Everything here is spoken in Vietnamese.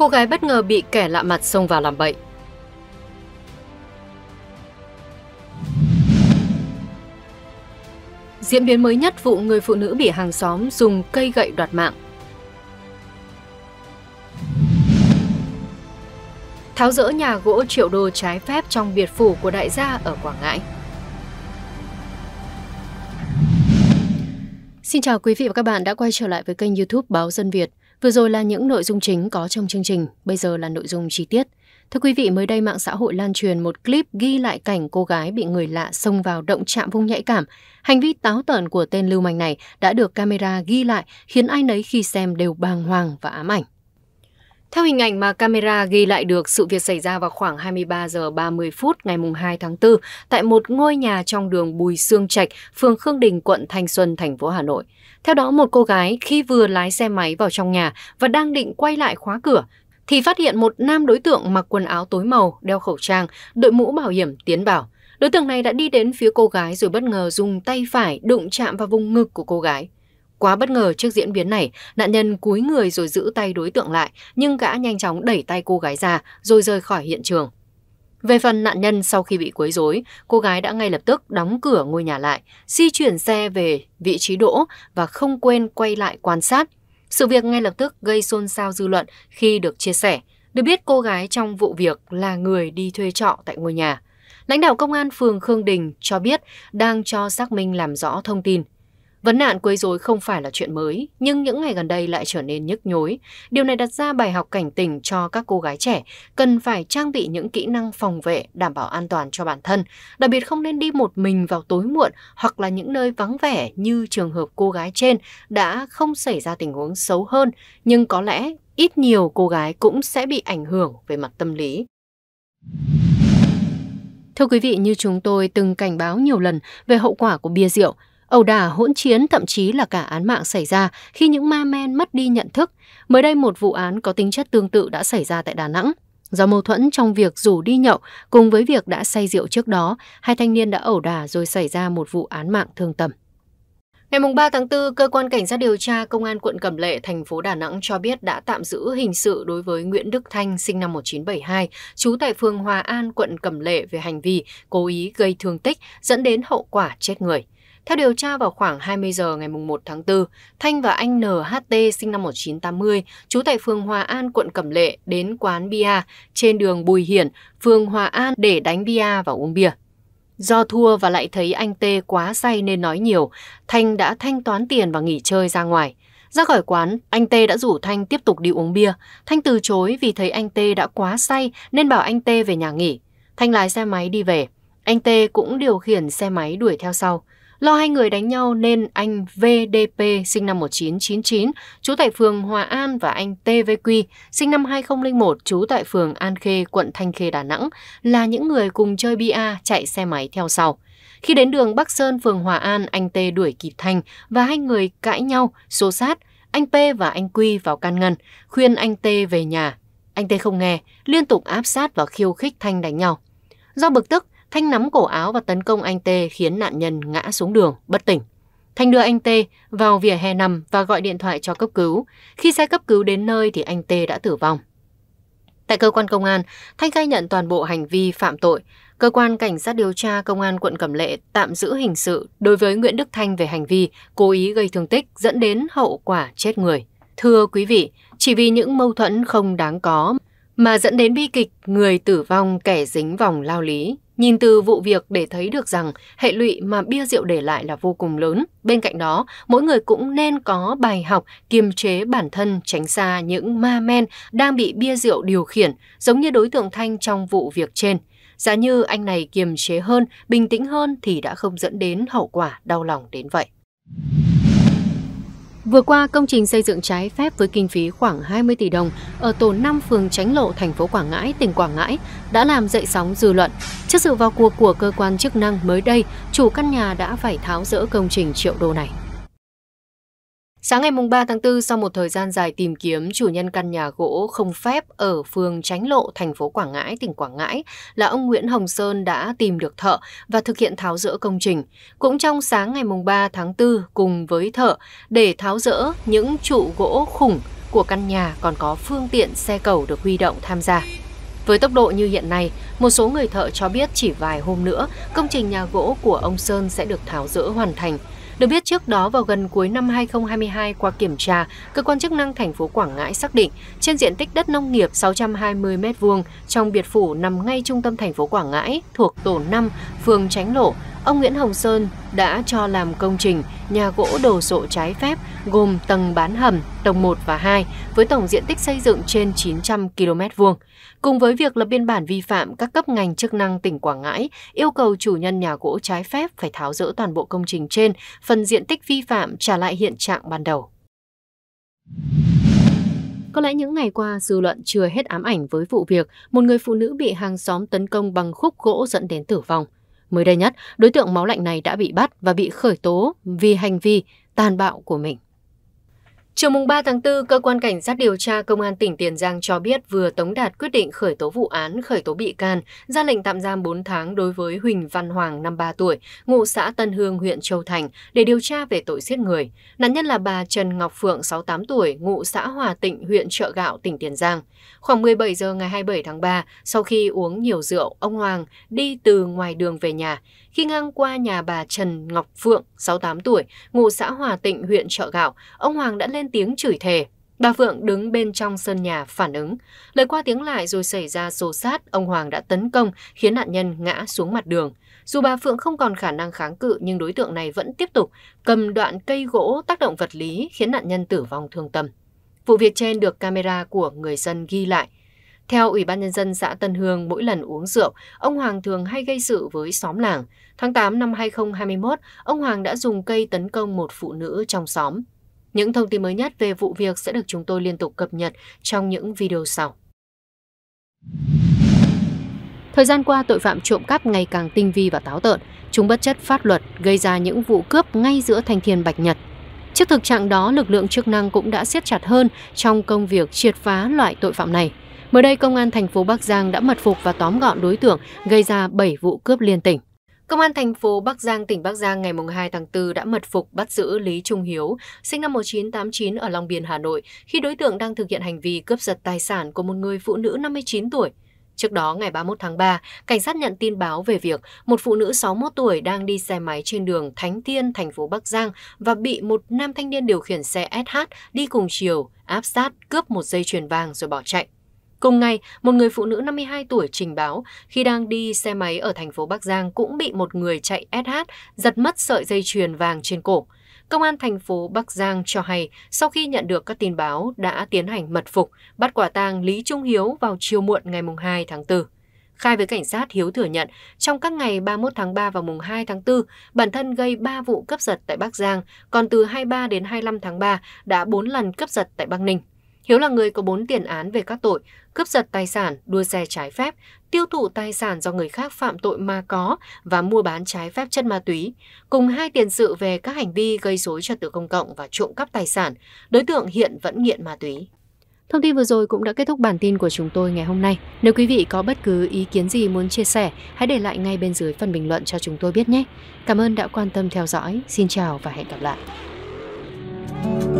Cô gái bất ngờ bị kẻ lạ mặt xông vào làm bậy. Diễn biến mới nhất vụ người phụ nữ bị hàng xóm dùng cây gậy đoạt mạng. Tháo rỡ nhà gỗ triệu đô trái phép trong biệt phủ của đại gia ở Quảng Ngãi. Xin chào quý vị và các bạn đã quay trở lại với kênh youtube Báo Dân Việt. Vừa rồi là những nội dung chính có trong chương trình, bây giờ là nội dung chi tiết. Thưa quý vị, mới đây mạng xã hội lan truyền một clip ghi lại cảnh cô gái bị người lạ xông vào động chạm vùng nhạy cảm. Hành vi táo tợn của tên lưu manh này đã được camera ghi lại khiến ai nấy khi xem đều bàng hoàng và ám ảnh. Theo hình ảnh mà camera ghi lại được, sự việc xảy ra vào khoảng 23 giờ 30 phút ngày 2 tháng 4 tại một ngôi nhà trong đường Bùi Sương Trạch, phường Khương Đình, quận Thanh Xuân, thành phố Hà Nội. Theo đó, một cô gái khi vừa lái xe máy vào trong nhà và đang định quay lại khóa cửa, thì phát hiện một nam đối tượng mặc quần áo tối màu, đeo khẩu trang, đội mũ bảo hiểm tiến vào. Đối tượng này đã đi đến phía cô gái rồi bất ngờ dùng tay phải đụng chạm vào vùng ngực của cô gái. Quá bất ngờ trước diễn biến này, nạn nhân cúi người rồi giữ tay đối tượng lại, nhưng gã nhanh chóng đẩy tay cô gái ra rồi rời khỏi hiện trường. Về phần nạn nhân sau khi bị quấy rối, cô gái đã ngay lập tức đóng cửa ngôi nhà lại, di chuyển xe về vị trí đỗ và không quên quay lại quan sát. Sự việc ngay lập tức gây xôn xao dư luận khi được chia sẻ. Được biết cô gái trong vụ việc là người đi thuê trọ tại ngôi nhà. Lãnh đạo công an phường Khương Đình cho biết đang cho xác minh làm rõ thông tin. Vấn nạn quấy rối không phải là chuyện mới, nhưng những ngày gần đây lại trở nên nhức nhối. Điều này đặt ra bài học cảnh tỉnh cho các cô gái trẻ cần phải trang bị những kỹ năng phòng vệ đảm bảo an toàn cho bản thân, đặc biệt không nên đi một mình vào tối muộn hoặc là những nơi vắng vẻ như trường hợp cô gái trên đã không xảy ra tình huống xấu hơn, nhưng có lẽ ít nhiều cô gái cũng sẽ bị ảnh hưởng về mặt tâm lý. Thưa quý vị, như chúng tôi từng cảnh báo nhiều lần về hậu quả của bia rượu, ẩu đả hỗn chiến thậm chí là cả án mạng xảy ra khi những ma men mất đi nhận thức. Mới đây một vụ án có tính chất tương tự đã xảy ra tại Đà Nẵng. Do mâu thuẫn trong việc rủ đi nhậu cùng với việc đã say rượu trước đó, hai thanh niên đã ẩu đả rồi xảy ra một vụ án mạng thương tâm. Ngày 3 tháng 4, Cơ quan Cảnh sát điều tra Công an quận Cẩm Lệ, thành phố Đà Nẵng cho biết đã tạm giữ hình sự đối với Nguyễn Đức Thanh, sinh năm 1972, trú tại phường Hòa An, quận Cẩm Lệ về hành vi cố ý gây thương tích dẫn đến hậu quả chết người. Theo điều tra vào khoảng 20 giờ ngày 1 tháng 4, Thanh và anh NHT sinh năm 1980, trú tại phường Hòa An, quận Cẩm Lệ đến quán bia trên đường Bùi Hiển, phường Hòa An để đánh bia và uống bia. Do thua và lại thấy anh T quá say nên nói nhiều, Thanh đã thanh toán tiền và nghỉ chơi ra ngoài. Ra khỏi quán, anh T đã rủ Thanh tiếp tục đi uống bia. Thanh từ chối vì thấy anh T đã quá say nên bảo anh T về nhà nghỉ. Thanh lái xe máy đi về. Anh T cũng điều khiển xe máy đuổi theo sau. Lo hai người đánh nhau nên anh VDP sinh năm 1999, trú tại phường Hòa An và anh TVQ sinh năm 2001, trú tại phường An Khê, quận Thanh Khê, Đà Nẵng là những người cùng chơi bia chạy xe máy theo sau. Khi đến đường Bắc Sơn, phường Hòa An, anh T đuổi kịp Thanh và hai người cãi nhau, xô sát. Anh P và anh Quy vào can ngăn, khuyên anh T về nhà. Anh T không nghe, liên tục áp sát và khiêu khích Thanh đánh nhau. Do bực tức, Thanh nắm cổ áo và tấn công anh Tê khiến nạn nhân ngã xuống đường, bất tỉnh. Thanh đưa anh Tê vào vỉa hè nằm và gọi điện thoại cho cấp cứu. Khi xe cấp cứu đến nơi thì anh Tê đã tử vong. Tại cơ quan công an, Thanh khai nhận toàn bộ hành vi phạm tội. Cơ quan Cảnh sát điều tra Công an quận Cẩm Lệ tạm giữ hình sự đối với Nguyễn Đức Thanh về hành vi cố ý gây thương tích dẫn đến hậu quả chết người. Thưa quý vị, chỉ vì những mâu thuẫn không đáng có mà dẫn đến bi kịch người tử vong kẻ dính vòng lao lý Nhìn từ vụ việc để thấy được rằng hệ lụy mà bia rượu để lại là vô cùng lớn. Bên cạnh đó, mỗi người cũng nên có bài học kiềm chế bản thân tránh xa những ma men đang bị bia rượu điều khiển, giống như đối tượng Thanh trong vụ việc trên. Giá như anh này kiềm chế hơn, bình tĩnh hơn thì đã không dẫn đến hậu quả đau lòng đến vậy. Vừa qua, công trình xây dựng trái phép với kinh phí khoảng 20 tỷ đồng ở tổ 5 phường Tránh Lộ, thành phố Quảng Ngãi, tỉnh Quảng Ngãi đã làm dậy sóng dư luận. Trước sự vào cuộc của cơ quan chức năng mới đây, chủ căn nhà đã phải tháo rỡ công trình triệu đô này. Sáng ngày 3 tháng 4, sau một thời gian dài tìm kiếm, chủ nhân căn nhà gỗ không phép ở phường Tránh Lộ, thành phố Quảng Ngãi, tỉnh Quảng Ngãi là ông Nguyễn Hồng Sơn đã tìm được thợ và thực hiện tháo rỡ công trình. Cũng trong sáng ngày 3 tháng 4, cùng với thợ để tháo rỡ những trụ gỗ khủng của căn nhà còn có phương tiện xe cầu được huy động tham gia. Với tốc độ như hiện nay, một số người thợ cho biết chỉ vài hôm nữa, công trình nhà gỗ của ông Sơn sẽ được tháo rỡ hoàn thành – được biết trước đó vào gần cuối năm 2022 qua kiểm tra, cơ quan chức năng thành phố Quảng Ngãi xác định trên diện tích đất nông nghiệp 620 m2 trong biệt phủ nằm ngay trung tâm thành phố Quảng Ngãi thuộc tổ 5, phường Tránh Lộ, ông Nguyễn Hồng Sơn đã cho làm công trình nhà gỗ đổ sộ trái phép gồm tầng bán hầm, tầng 1 và 2 với tổng diện tích xây dựng trên 900 km vuông. Cùng với việc lập biên bản vi phạm, các cấp ngành chức năng tỉnh Quảng Ngãi yêu cầu chủ nhân nhà gỗ trái phép phải tháo rỡ toàn bộ công trình trên, phần diện tích vi phạm trả lại hiện trạng ban đầu. Có lẽ những ngày qua, dư luận chưa hết ám ảnh với vụ việc một người phụ nữ bị hàng xóm tấn công bằng khúc gỗ dẫn đến tử vong. Mới đây nhất, đối tượng máu lạnh này đã bị bắt và bị khởi tố vì hành vi tàn bạo của mình. Chiều 3 tháng 4, Cơ quan Cảnh sát điều tra Công an tỉnh Tiền Giang cho biết vừa tống đạt quyết định khởi tố vụ án, khởi tố bị can, ra lệnh tạm giam 4 tháng đối với Huỳnh Văn Hoàng, 53 tuổi, ngụ xã Tân Hương, huyện Châu Thành, để điều tra về tội giết người. Nạn nhân là bà Trần Ngọc Phượng, 68 tuổi, ngụ xã Hòa Tịnh, huyện Trợ Gạo, tỉnh Tiền Giang. Khoảng 17 giờ ngày 27 tháng 3, sau khi uống nhiều rượu, ông Hoàng đi từ ngoài đường về nhà. Khi ngang qua nhà bà Trần Ngọc Phượng, 68 tuổi, ngụ xã Hòa Tịnh, huyện Trợ Gạo, ông Hoàng đã lên lên tiếng chửi thề. Bà Phượng đứng bên trong sân nhà phản ứng. Lời qua tiếng lại rồi xảy ra xô sát, ông Hoàng đã tấn công khiến nạn nhân ngã xuống mặt đường. Dù bà Phượng không còn khả năng kháng cự nhưng đối tượng này vẫn tiếp tục cầm đoạn cây gỗ tác động vật lý khiến nạn nhân tử vong thương tâm. Vụ việc trên được camera của người dân ghi lại. Theo Ủy ban Nhân dân xã Tân Hương, mỗi lần uống rượu, ông Hoàng thường hay gây sự với xóm làng. Tháng 8 năm 2021, ông Hoàng đã dùng cây tấn công một phụ nữ trong xóm. Những thông tin mới nhất về vụ việc sẽ được chúng tôi liên tục cập nhật trong những video sau. Thời gian qua, tội phạm trộm cắp ngày càng tinh vi và táo tợn. Chúng bất chấp pháp luật, gây ra những vụ cướp ngay giữa thanh thiên bạch nhật. Trước thực trạng đó, lực lượng chức năng cũng đã siết chặt hơn trong công việc triệt phá loại tội phạm này. Mới đây, Công an thành phố Bắc Giang đã mật phục và tóm gọn đối tượng gây ra 7 vụ cướp liên tỉnh. Công an thành phố Bắc Giang, tỉnh Bắc Giang ngày 2 tháng 4 đã mật phục bắt giữ Lý Trung Hiếu, sinh năm 1989 ở Long Biên, Hà Nội, khi đối tượng đang thực hiện hành vi cướp giật tài sản của một người phụ nữ 59 tuổi. Trước đó, ngày 31 tháng 3, cảnh sát nhận tin báo về việc một phụ nữ 61 tuổi đang đi xe máy trên đường Thánh Thiên, thành phố Bắc Giang và bị một nam thanh niên điều khiển xe SH đi cùng chiều áp sát cướp một dây chuyền vàng rồi bỏ chạy. Cùng ngày, một người phụ nữ 52 tuổi trình báo khi đang đi xe máy ở thành phố Bắc Giang cũng bị một người chạy SH giật mất sợi dây chuyền vàng trên cổ. Công an thành phố Bắc Giang cho hay sau khi nhận được các tin báo đã tiến hành mật phục, bắt quả tang Lý Trung Hiếu vào chiều muộn ngày 2 tháng 4. Khai với cảnh sát, Hiếu thừa nhận trong các ngày 31 tháng 3 và mùng 2 tháng 4, bản thân gây 3 vụ cướp giật tại Bắc Giang, còn từ 23 đến 25 tháng 3 đã 4 lần cướp giật tại Bắc Ninh. Hiếu là người có 4 tiền án về các tội cướp giật tài sản, đua xe trái phép, tiêu thụ tài sản do người khác phạm tội mà có và mua bán trái phép chất ma túy, cùng hai tiền sự về các hành vi gây rối trật tự công cộng và trộm cắp tài sản. Đối tượng hiện vẫn nghiện ma túy. Thông tin vừa rồi cũng đã kết thúc bản tin của chúng tôi ngày hôm nay. Nếu quý vị có bất cứ ý kiến gì muốn chia sẻ, hãy để lại ngay bên dưới phần bình luận cho chúng tôi biết nhé. Cảm ơn đã quan tâm theo dõi. Xin chào và hẹn gặp lại.